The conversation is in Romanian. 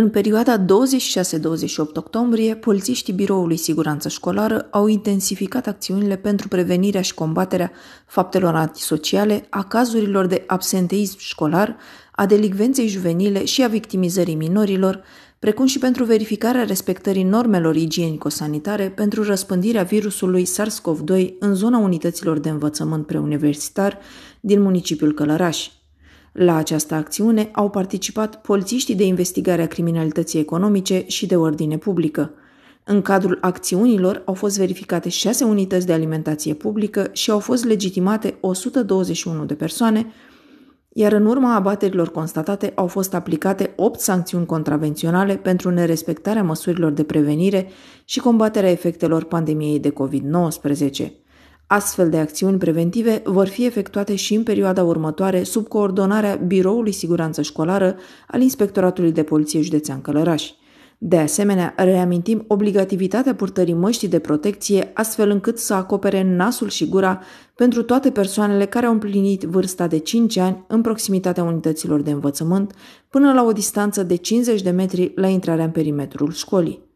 În perioada 26-28 octombrie, polițiștii Biroului Siguranță Școlară au intensificat acțiunile pentru prevenirea și combaterea faptelor antisociale, a cazurilor de absenteism școlar, a delicvenței juvenile și a victimizării minorilor, precum și pentru verificarea respectării normelor igienico-sanitare pentru răspândirea virusului SARS-CoV-2 în zona unităților de învățământ preuniversitar din municipiul Călărași. La această acțiune au participat polițiștii de investigare a criminalității economice și de ordine publică. În cadrul acțiunilor au fost verificate șase unități de alimentație publică și au fost legitimate 121 de persoane, iar în urma abaterilor constatate au fost aplicate 8 sancțiuni contravenționale pentru nerespectarea măsurilor de prevenire și combaterea efectelor pandemiei de COVID-19. Astfel de acțiuni preventive vor fi efectuate și în perioada următoare sub coordonarea Biroului Siguranță Școlară al Inspectoratului de Poliție Județean Călăraș. De asemenea, reamintim obligativitatea purtării măștii de protecție astfel încât să acopere nasul și gura pentru toate persoanele care au împlinit vârsta de 5 ani în proximitatea unităților de învățământ până la o distanță de 50 de metri la intrarea în perimetrul școlii.